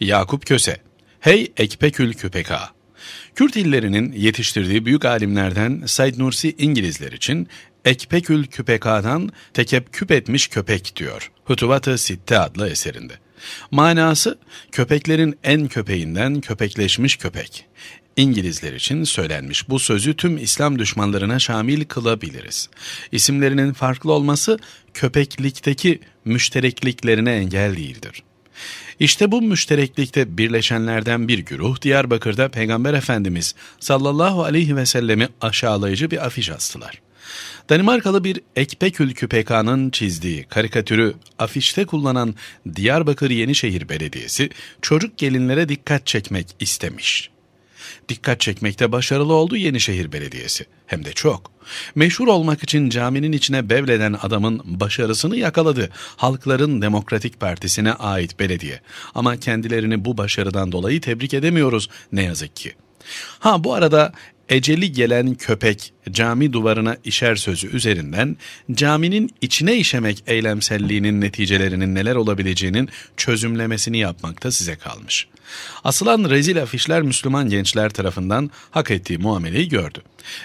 Yakup Köse Hey Ekpekül Küpeka Kürt illerinin yetiştirdiği büyük alimlerden Said Nursi İngilizler için Ekpekül Küpeka'dan tekep küp etmiş köpek diyor. hutuvat Sitte adlı eserinde. Manası köpeklerin en köpeğinden köpekleşmiş köpek. İngilizler için söylenmiş bu sözü tüm İslam düşmanlarına şamil kılabiliriz. İsimlerinin farklı olması köpeklikteki müşterekliklerine engel değildir. İşte bu müştereklikte birleşenlerden bir güruh Diyarbakır'da Peygamber Efendimiz sallallahu aleyhi ve sellemi aşağılayıcı bir afiş astılar. Danimarkalı bir Ekpekül Pekan'ın çizdiği karikatürü afişte kullanan Diyarbakır Yenişehir Belediyesi çocuk gelinlere dikkat çekmek istemiş. Dikkat çekmekte başarılı oldu Yenişehir Belediyesi. Hem de çok. Meşhur olmak için caminin içine bevleden adamın başarısını yakaladı Halkların Demokratik Partisi'ne ait belediye. Ama kendilerini bu başarıdan dolayı tebrik edemiyoruz ne yazık ki. Ha bu arada eceli gelen köpek cami duvarına işer sözü üzerinden caminin içine işemek eylemselliğinin neticelerinin neler olabileceğinin çözümlemesini yapmakta size kalmış. Asılan rezil afişler Müslüman gençler tarafından hak ettiği muameleyi gördü.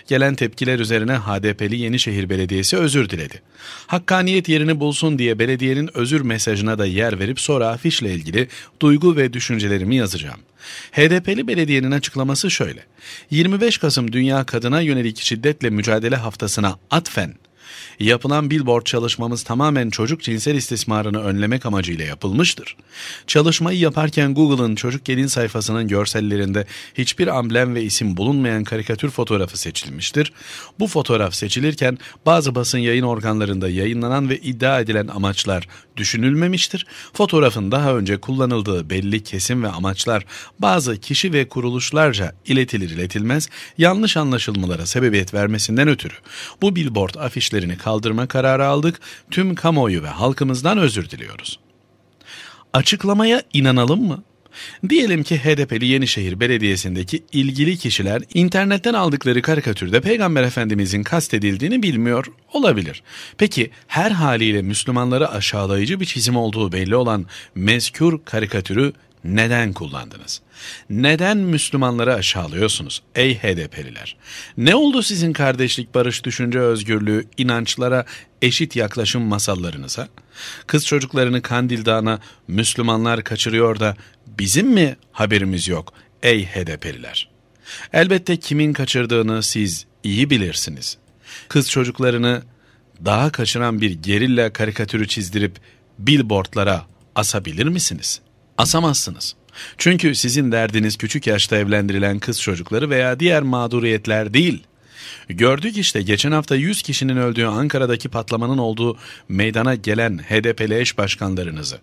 Gelen tepkiler üzerine HDP'li Yenişehir Belediyesi özür diledi. Hakkaniyet yerini bulsun diye belediyenin özür mesajına da yer verip sonra afişle ilgili duygu ve düşüncelerimi yazacağım. HDP'li belediyenin açıklaması şöyle. 25 Kasım Dünya Kadına Yönelik Şiddetle Mücadele Haftası'na atfen Yapılan billboard çalışmamız tamamen çocuk cinsel istismarını önlemek amacıyla yapılmıştır. Çalışmayı yaparken Google'ın çocuk gelin sayfasının görsellerinde hiçbir amblem ve isim bulunmayan karikatür fotoğrafı seçilmiştir. Bu fotoğraf seçilirken bazı basın yayın organlarında yayınlanan ve iddia edilen amaçlar düşünülmemiştir. Fotoğrafın daha önce kullanıldığı belli kesim ve amaçlar bazı kişi ve kuruluşlarca iletilir iletilmez yanlış anlaşılmalara sebebiyet vermesinden ötürü bu billboard afişleri afişlerini kaldırma kararı aldık. Tüm kamuoyu ve halkımızdan özür diliyoruz. Açıklamaya inanalım mı? Diyelim ki HDP'li Yenişehir Belediyesi'ndeki ilgili kişiler internetten aldıkları karikatürde Peygamber Efendimizin kastedildiğini bilmiyor olabilir. Peki her haliyle Müslümanları aşağılayıcı bir çizim olduğu belli olan mezkür karikatürü neden kullandınız? Neden Müslümanları aşağılıyorsunuz ey HDP'liler? Ne oldu sizin kardeşlik, barış, düşünce özgürlüğü, inançlara eşit yaklaşım masallarınıza? Kız çocuklarını Kandil Dağı'na Müslümanlar kaçırıyor da bizim mi haberimiz yok ey HDP'liler? Elbette kimin kaçırdığını siz iyi bilirsiniz. Kız çocuklarını daha kaçıran bir gerilla karikatürü çizdirip billboardlara asabilir misiniz?'' asamazsınız. Çünkü sizin derdiniz küçük yaşta evlendirilen kız çocukları veya diğer mağduriyetler değil. Gördük işte geçen hafta 100 kişinin öldüğü Ankara'daki patlamanın olduğu meydana gelen HDP'li eş başkanlarınızı.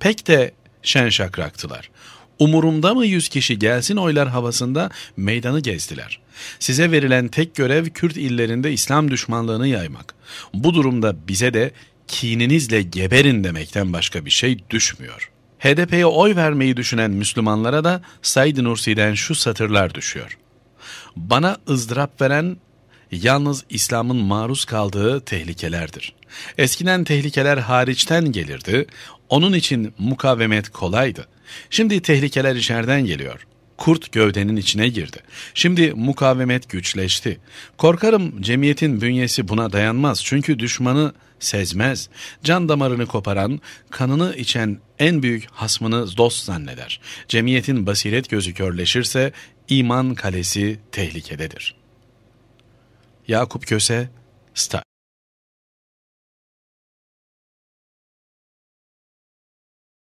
Pek de şen şakraktılar. Umurumda mı 100 kişi gelsin oylar havasında meydanı gezdiler. Size verilen tek görev Kürt illerinde İslam düşmanlığını yaymak. Bu durumda bize de kininizle geberin demekten başka bir şey düşmüyor.'' HDP'ye oy vermeyi düşünen Müslümanlara da Said Nursi'den şu satırlar düşüyor. Bana ızdırap veren yalnız İslam'ın maruz kaldığı tehlikelerdir. Eskiden tehlikeler hariçten gelirdi, onun için mukavemet kolaydı. Şimdi tehlikeler içeriden geliyor kurt gövdenin içine girdi. Şimdi mukavemet güçleşti. Korkarım cemiyetin bünyesi buna dayanmaz çünkü düşmanı sezmez. Can damarını koparan, kanını içen en büyük hasmını dost zanneder. Cemiyetin basiret gözü körleşirse iman kalesi tehlikededir. Yakup Köse, Star